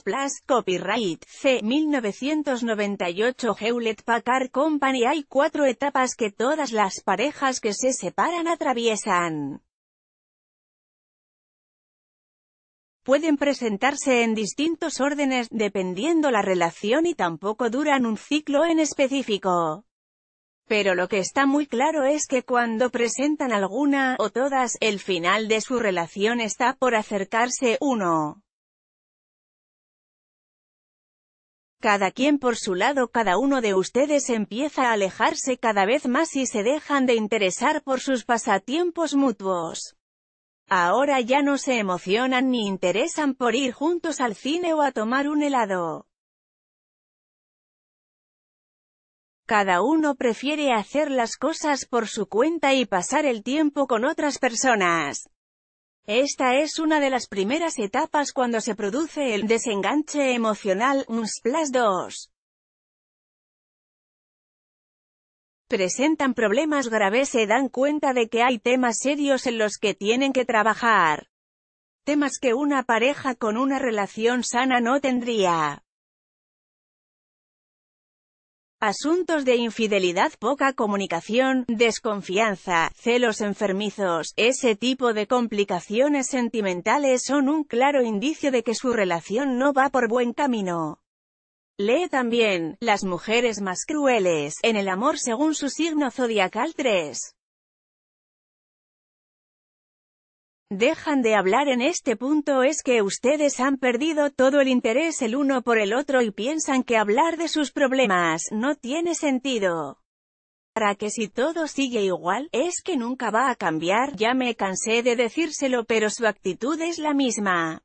Plus copyright C. 1998 Hewlett Packard Company Hay cuatro etapas que todas las parejas que se separan atraviesan. Pueden presentarse en distintos órdenes, dependiendo la relación y tampoco duran un ciclo en específico. Pero lo que está muy claro es que cuando presentan alguna, o todas, el final de su relación está por acercarse uno. Cada quien por su lado, cada uno de ustedes empieza a alejarse cada vez más y se dejan de interesar por sus pasatiempos mutuos. Ahora ya no se emocionan ni interesan por ir juntos al cine o a tomar un helado. Cada uno prefiere hacer las cosas por su cuenta y pasar el tiempo con otras personas. Esta es una de las primeras etapas cuando se produce el desenganche emocional, un 2. Presentan problemas graves se dan cuenta de que hay temas serios en los que tienen que trabajar. Temas que una pareja con una relación sana no tendría. Asuntos de infidelidad, poca comunicación, desconfianza, celos enfermizos, ese tipo de complicaciones sentimentales son un claro indicio de que su relación no va por buen camino. Lee también, las mujeres más crueles, en el amor según su signo zodiacal 3. dejan de hablar en este punto es que ustedes han perdido todo el interés el uno por el otro y piensan que hablar de sus problemas no tiene sentido. Para que si todo sigue igual, es que nunca va a cambiar, ya me cansé de decírselo pero su actitud es la misma.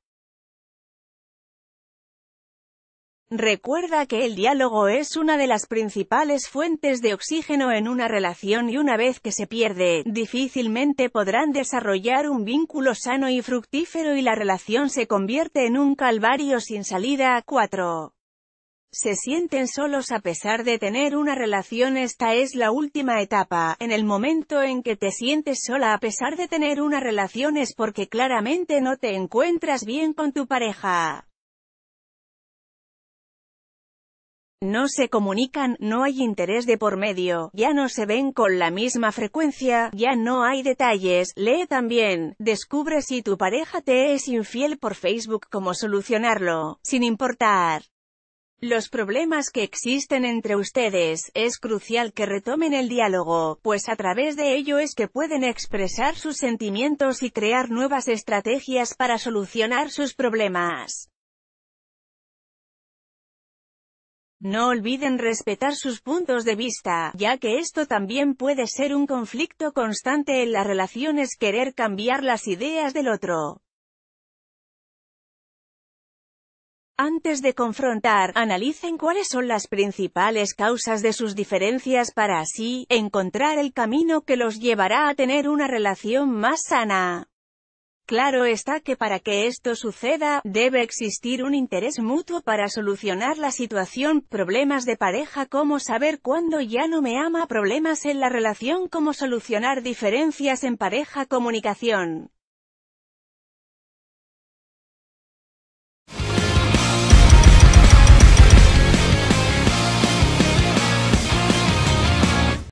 Recuerda que el diálogo es una de las principales fuentes de oxígeno en una relación y una vez que se pierde, difícilmente podrán desarrollar un vínculo sano y fructífero y la relación se convierte en un calvario sin salida. 4. Se sienten solos a pesar de tener una relación esta es la última etapa, en el momento en que te sientes sola a pesar de tener una relación es porque claramente no te encuentras bien con tu pareja. No se comunican, no hay interés de por medio, ya no se ven con la misma frecuencia, ya no hay detalles. Lee también, descubre si tu pareja te es infiel por Facebook, cómo solucionarlo, sin importar los problemas que existen entre ustedes, es crucial que retomen el diálogo, pues a través de ello es que pueden expresar sus sentimientos y crear nuevas estrategias para solucionar sus problemas. No olviden respetar sus puntos de vista, ya que esto también puede ser un conflicto constante en las relaciones querer cambiar las ideas del otro. Antes de confrontar, analicen cuáles son las principales causas de sus diferencias para así, encontrar el camino que los llevará a tener una relación más sana. Claro está que para que esto suceda, debe existir un interés mutuo para solucionar la situación, problemas de pareja como saber cuándo ya no me ama, problemas en la relación como solucionar diferencias en pareja, comunicación.